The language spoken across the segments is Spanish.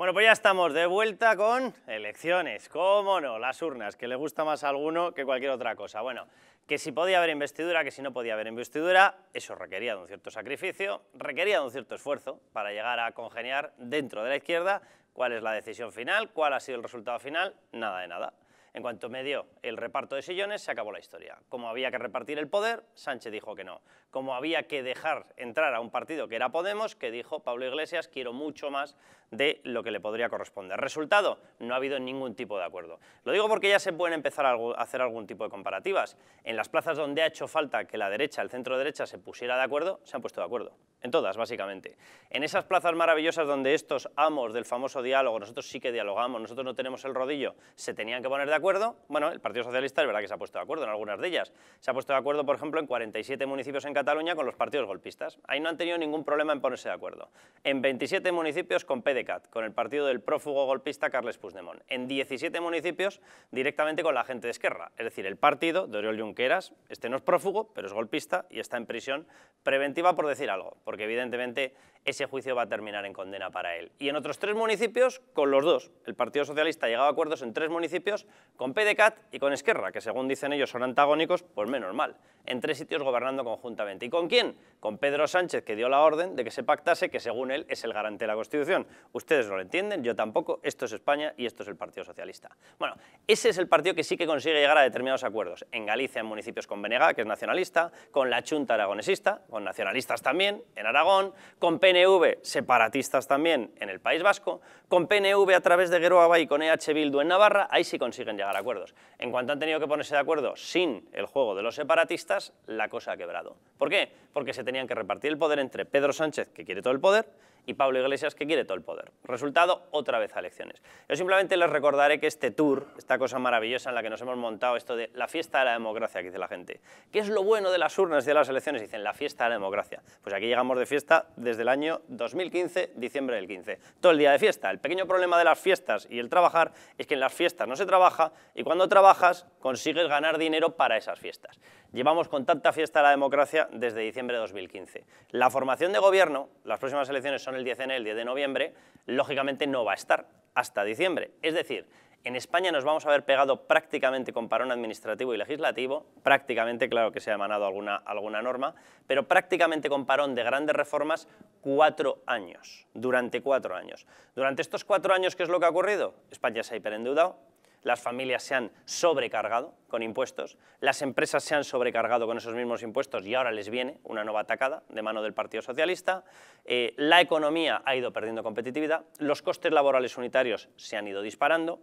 Bueno, pues ya estamos de vuelta con elecciones, cómo no, las urnas, que le gusta más a alguno que cualquier otra cosa. Bueno, que si podía haber investidura, que si no podía haber investidura, eso requería de un cierto sacrificio, requería de un cierto esfuerzo para llegar a congeniar dentro de la izquierda cuál es la decisión final, cuál ha sido el resultado final, nada de nada. En cuanto me dio el reparto de sillones, se acabó la historia. Como había que repartir el poder, Sánchez dijo que no. Como había que dejar entrar a un partido que era Podemos, que dijo Pablo Iglesias, quiero mucho más de lo que le podría corresponder. Resultado, no ha habido ningún tipo de acuerdo. Lo digo porque ya se pueden empezar a hacer algún tipo de comparativas. En las plazas donde ha hecho falta que la derecha, el centro derecha, se pusiera de acuerdo, se han puesto de acuerdo en todas básicamente. En esas plazas maravillosas donde estos amos del famoso diálogo, nosotros sí que dialogamos, nosotros no tenemos el rodillo, se tenían que poner de acuerdo, bueno, el Partido Socialista es verdad que se ha puesto de acuerdo en algunas de ellas, se ha puesto de acuerdo, por ejemplo, en 47 municipios en Cataluña con los partidos golpistas, ahí no han tenido ningún problema en ponerse de acuerdo, en 27 municipios con PDCAT, con el partido del prófugo golpista Carles Puigdemont, en 17 municipios directamente con la gente de Esquerra, es decir, el partido de Oriol Junqueras, este no es prófugo, pero es golpista y está en prisión preventiva por decir algo, porque evidentemente ese juicio va a terminar en condena para él. Y en otros tres municipios, con los dos. El Partido Socialista ha llegado a acuerdos en tres municipios con PDCAT y con Esquerra, que según dicen ellos son antagónicos, pues menos mal. En tres sitios gobernando conjuntamente. ¿Y con quién? Con Pedro Sánchez, que dio la orden de que se pactase, que según él es el garante de la Constitución. Ustedes no lo entienden, yo tampoco. Esto es España y esto es el Partido Socialista. Bueno, ese es el partido que sí que consigue llegar a determinados acuerdos. En Galicia, en municipios con Benega, que es nacionalista, con la Chunta aragonesista, con nacionalistas también, en Aragón, con PNV separatistas también en el País Vasco, con PNV a través de Geroa y con EH Bildu en Navarra, ahí sí consiguen llegar a acuerdos. En cuanto han tenido que ponerse de acuerdo sin el juego de los separatistas, la cosa ha quebrado. ¿Por qué? Porque se tenían que repartir el poder entre Pedro Sánchez, que quiere todo el poder, y Pablo Iglesias que quiere todo el poder. Resultado, otra vez a elecciones. Yo simplemente les recordaré que este tour, esta cosa maravillosa en la que nos hemos montado, esto de la fiesta de la democracia, que dice la gente, ¿qué es lo bueno de las urnas y de las elecciones? Dicen la fiesta de la democracia. Pues aquí llegamos de fiesta desde el año 2015, diciembre del 15. Todo el día de fiesta. El pequeño problema de las fiestas y el trabajar es que en las fiestas no se trabaja y cuando trabajas consigues ganar dinero para esas fiestas. Llevamos con tanta fiesta a la democracia desde diciembre de 2015. La formación de gobierno, las próximas elecciones son el 10 de el 10 de noviembre, lógicamente no va a estar hasta diciembre. Es decir, en España nos vamos a haber pegado prácticamente con parón administrativo y legislativo, prácticamente, claro que se ha emanado alguna, alguna norma, pero prácticamente con parón de grandes reformas cuatro años, durante cuatro años. Durante estos cuatro años, ¿qué es lo que ha ocurrido? España se ha hiperendeudado, las familias se han sobrecargado con impuestos, las empresas se han sobrecargado con esos mismos impuestos y ahora les viene una nueva atacada de mano del Partido Socialista, eh, la economía ha ido perdiendo competitividad, los costes laborales unitarios se han ido disparando,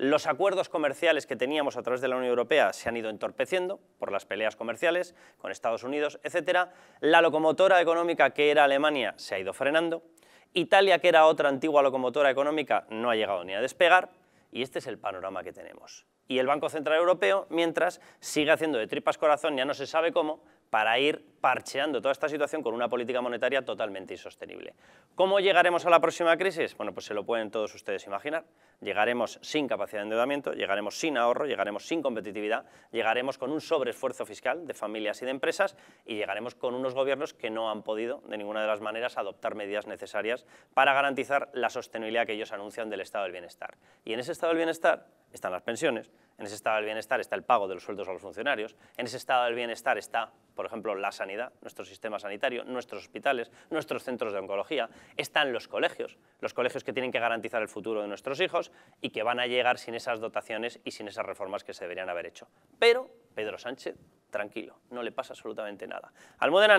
los acuerdos comerciales que teníamos a través de la Unión Europea se han ido entorpeciendo por las peleas comerciales con Estados Unidos, etc. La locomotora económica que era Alemania se ha ido frenando. Italia, que era otra antigua locomotora económica, no ha llegado ni a despegar. Y este es el panorama que tenemos. Y el Banco Central Europeo, mientras, sigue haciendo de tripas corazón, ya no se sabe cómo, para ir parcheando toda esta situación con una política monetaria totalmente insostenible. ¿Cómo llegaremos a la próxima crisis? Bueno, pues se lo pueden todos ustedes imaginar. Llegaremos sin capacidad de endeudamiento, llegaremos sin ahorro, llegaremos sin competitividad, llegaremos con un sobreesfuerzo fiscal de familias y de empresas y llegaremos con unos gobiernos que no han podido de ninguna de las maneras adoptar medidas necesarias para garantizar la sostenibilidad que ellos anuncian del estado del bienestar. Y en ese estado del bienestar están las pensiones, en ese estado del bienestar está el pago de los sueldos a los funcionarios, en ese estado del bienestar está, por ejemplo, la nuestro sistema sanitario, nuestros hospitales, nuestros centros de oncología, están los colegios, los colegios que tienen que garantizar el futuro de nuestros hijos y que van a llegar sin esas dotaciones y sin esas reformas que se deberían haber hecho. Pero Pedro Sánchez, tranquilo, no le pasa absolutamente nada. Almudena